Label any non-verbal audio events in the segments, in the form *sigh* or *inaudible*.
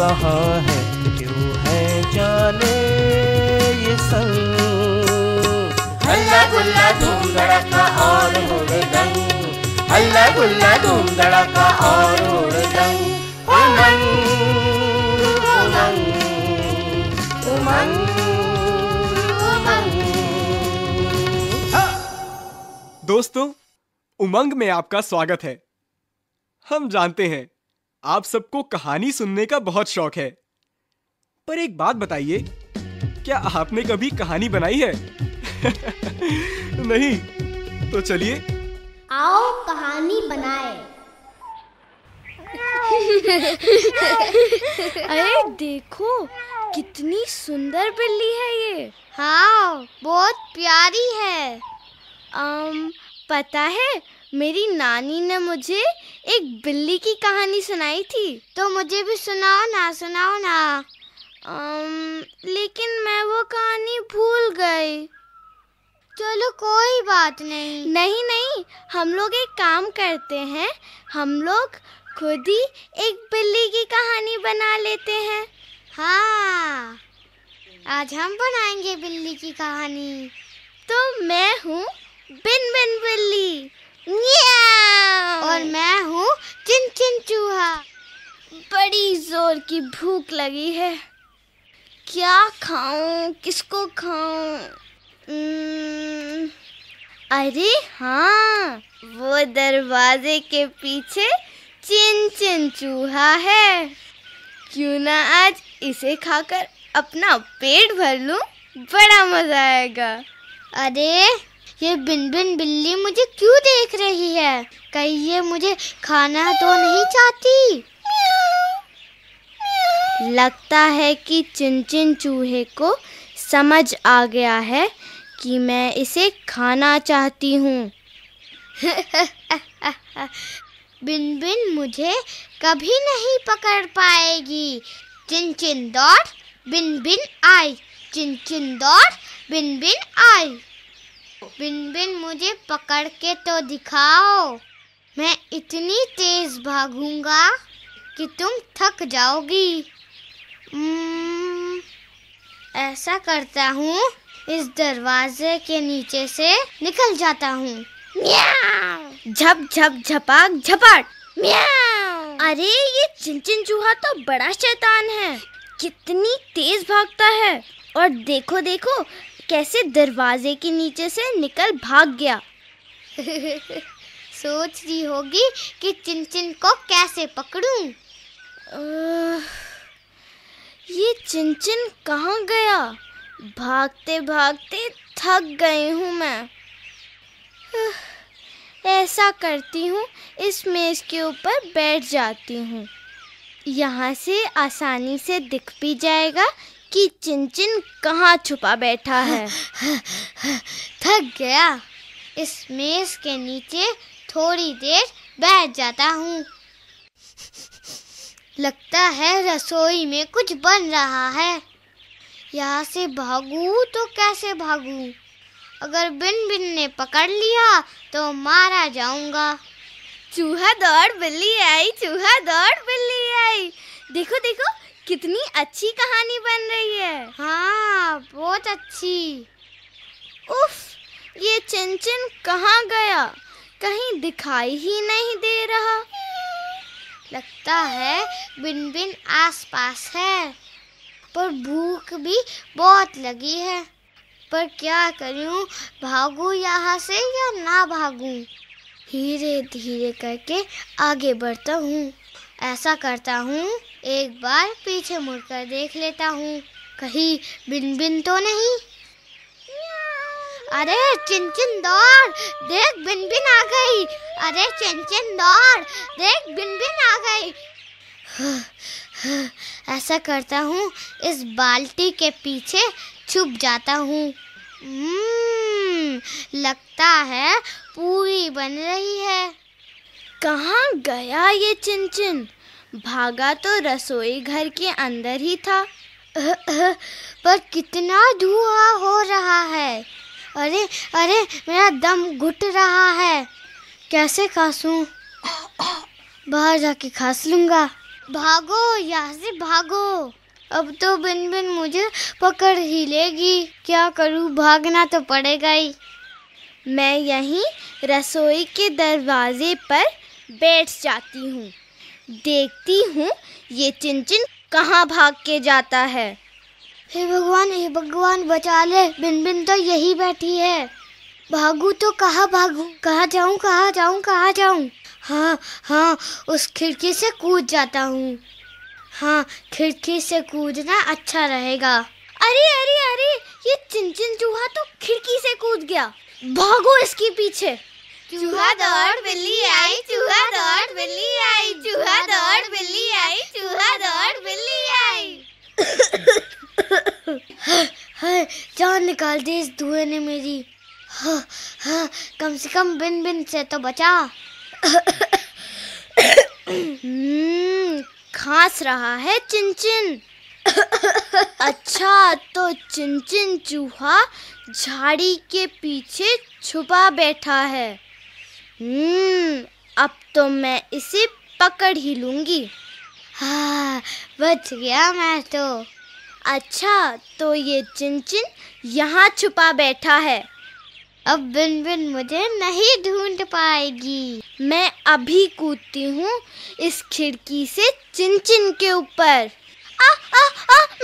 कहा है क्यों है जाने ये सब हल्ला गुल्ला धूम धड़का और होड़ दंग हल्ला गुल्ला धूम धड़का और होड़ दंग उमंग उमंग उमंग दोस्तों उमंग में आपका स्वागत है हम जानते हैं आप सबको कहानी सुनने का बहुत शौक है पर एक बात बताइए क्या आपने कभी कहानी बनाई है *laughs* नहीं तो चलिए आओ कहानी बनाए *laughs* अरे देखो कितनी सुंदर बिल्ली है ये हाँ बहुत प्यारी है आम, पता है मेरी नानी ने मुझे एक बिल्ली की कहानी सुनाई थी तो मुझे भी सुनाओ ना सुनाओ ना आम, लेकिन मैं वो कहानी भूल गई चलो कोई बात नहीं नहीं नहीं हम लोग एक काम करते हैं हम लोग खुद ही एक बिल्ली की कहानी बना लेते हैं हाँ आज हम बनाएंगे बिल्ली की कहानी तो मैं हूँ बिन बिन बिल्ली और मैं हूँ चिन चिन चूहा बड़ी जोर की भूख लगी है क्या खाऊं किसको खाऊं अरे हाँ वो दरवाजे के पीछे चिन चिन चूहा है क्यों ना आज इसे खाकर अपना पेट भर लूं बड़ा मजा आएगा अरे ये बिन बिन बिल्ली मुझे क्यों देख रही है कही ये मुझे खाना तो नहीं चाहती लगता है कि चिन चिन चूहे को समझ आ गया है कि मैं इसे खाना चाहती हूँ *laughs* बिन बिन मुझे कभी नहीं पकड़ पाएगी चिन चिन दौड़ बिन बिन आई चिन चिन दौड़ बिन बिन आई बिन बिन मुझे पकड़ के तो दिखाओ मैं इतनी तेज भागूंगा कि तुम थक जाओगी ऐसा करता हूँ इस दरवाजे के नीचे से निकल जाता हूँ झप झप झपाक झपाट अरे ये चिंचिन चूहा तो बड़ा शैतान है कितनी तेज भागता है और देखो देखो कैसे दरवाजे के नीचे से निकल भाग गया *laughs* सोच रही होगी कि चिंचिन को कैसे पकड़ूं। ये चिंचिन कहाँ गया भागते भागते थक गई हूँ मैं ऐसा करती हूँ इस मेज़ के ऊपर बैठ जाती हूँ यहाँ से आसानी से दिख भी जाएगा कि चिनचिन कहाँ छुपा बैठा है *laughs* थक गया इस मेज के नीचे थोड़ी देर बैठ जाता हूँ लगता है रसोई में कुछ बन रहा है यहाँ से भागू तो कैसे भागू अगर बिन बिन ने पकड़ लिया तो मारा जाऊंगा चूहा दौड़ बिल्ली आई चूहा दौड़ बिल्ली आई देखो देखो कितनी अच्छी कहानी बन रही है हाँ बहुत अच्छी उफ ये चिंचिन कहाँ गया कहीं दिखाई ही नहीं दे रहा लगता है बिन बिन पास है पर भूख भी बहुत लगी है पर क्या करूं भागूँ यहाँ से या ना भागूँ धीरे धीरे करके आगे बढ़ता हूँ ऐसा करता हूँ एक बार पीछे मुड़कर देख लेता हूँ कहीं बिन बिन तो नहीं अरे चिंचिन दौड़ देख बिन बिन आ गई अरे चिंचिन दौड़ देख बिन बिन आ गई ऐसा करता हूँ इस बाल्टी के पीछे छुप जाता हूँ हम्म, लगता है पूरी बन रही है कहाँ गया ये चिंचिन भागा तो रसोई घर के अंदर ही था *laughs* पर कितना धुआं हो रहा है अरे अरे मेरा दम घुट रहा है कैसे खासूं *coughs* बाहर जाके खास लूँगा भागो यहाँ से भागो अब तो बिन बिन मुझे पकड़ ही लेगी क्या करूँ भागना तो पड़ेगा ही मैं यहीं रसोई के दरवाजे पर बैठ जाती हूँ देखती हूँ ये चिंचिन कहाँ भाग के जाता है हे भगवान हे भगवान बचा ले बिन बिन तो यही बैठी है भागू तो कहाँ भागू कहाँ जाऊँ कहाँ जाऊँ कहाँ जाऊँ हाँ हाँ उस खिड़की से कूद जाता हूँ हाँ खिड़की से कूदना अच्छा रहेगा अरे अरे अरे ये चिंचिन चूहा तो खिड़की से कूद गया भागो इसके पीछे चूहा दौड़ बिल्ली आई चूहा दौड़ बिल्ली आई चूहा दौड़ बिल्ली आई चूहा दौड़ बिल्ली आई हाय जान निकाल दी इस धुएं ने मेरी हाँ, हाँ कम से कम बिन बिन से तो बचा हम्म, खांस रहा है चिंचिन अच्छा तो चिंचिन चूहा झाड़ी के पीछे छुपा बैठा है हम्म अब तो मैं इसे पकड़ ही लूँगी हाँ बच गया मैं तो अच्छा तो ये चिंचिन यहाँ छुपा बैठा है अब बिन बिन मुझे नहीं ढूंढ पाएगी मैं अभी कूदती हूँ इस खिड़की से चिंचिन के ऊपर आ, आ,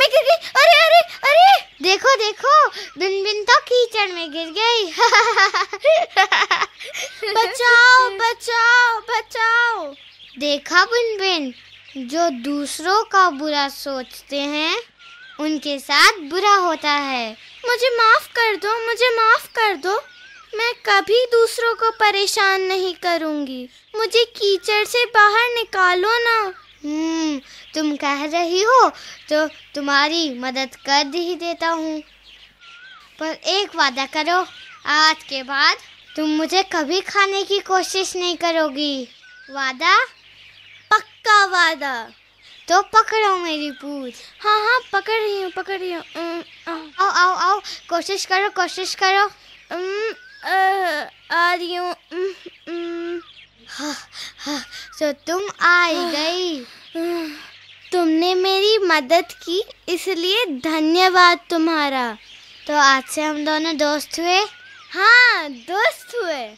में गिर गई अरे अरे अरे देखो देखो बिन बिन तो कीचड़ में गिर गई *laughs* बचाओ बचाओ बचाओ देखा बिन बिन जो दूसरों का बुरा सोचते हैं उनके साथ बुरा होता है मुझे माफ़ कर दो मुझे माफ़ कर दो मैं कभी दूसरों को परेशान नहीं करूंगी मुझे कीचड़ से बाहर निकालो ना हम्म, तुम कह रही हो तो तुम्हारी मदद कर ही देता हूँ पर एक वादा करो आज के बाद तुम मुझे कभी खाने की कोशिश नहीं करोगी वादा पक्का वादा तो पकड़ो मेरी पूछ हाँ हाँ पकड़ रही हूँ पकड़ रही हूँ आओ आओ आओ कोशिश करो कोशिश करो आ रही हूँ हाँ, हाँ, तो तुम आ हाँ। गई तुमने मेरी मदद की इसलिए धन्यवाद तुम्हारा तो आज से हम दोनों दोस्त हुए हाँ दोस्त हुए *laughs*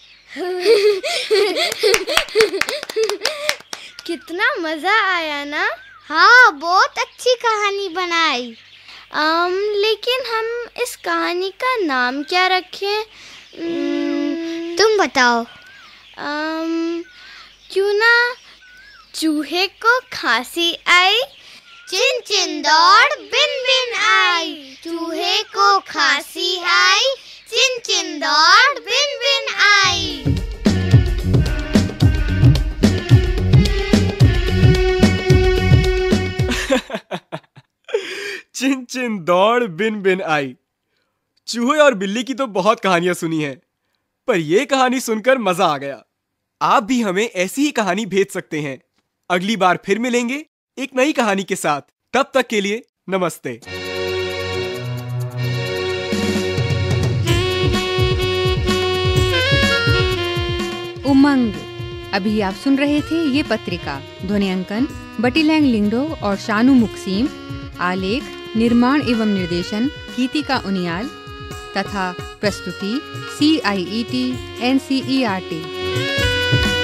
कितना मज़ा आया ना हाँ बहुत अच्छी कहानी बनाई आम, लेकिन हम इस कहानी का नाम क्या रखें तुम बताओ आम, क्यों ना चूहे को खांसी आई चिन चिन दौड़ बिन बिन आई चूहे को खांसी आई चिन चिन दौड़ बिन बिन आई चिन चिन दौड़ बिन बिन आई चूहे और बिल्ली की तो बहुत कहानियां सुनी हैं पर यह कहानी सुनकर मजा आ गया आप भी हमें ऐसी ही कहानी भेज सकते हैं अगली बार फिर मिलेंगे एक नई कहानी के साथ तब तक के लिए नमस्ते उमंग अभी आप सुन रहे थे ये पत्रिका ध्वनि अंकन बटीलैंग लिंगडो और शानू मुक्सीम आलेख निर्माण एवं निर्देशन गीतिका उनियाल तथा प्रस्तुति C I E T N C E R T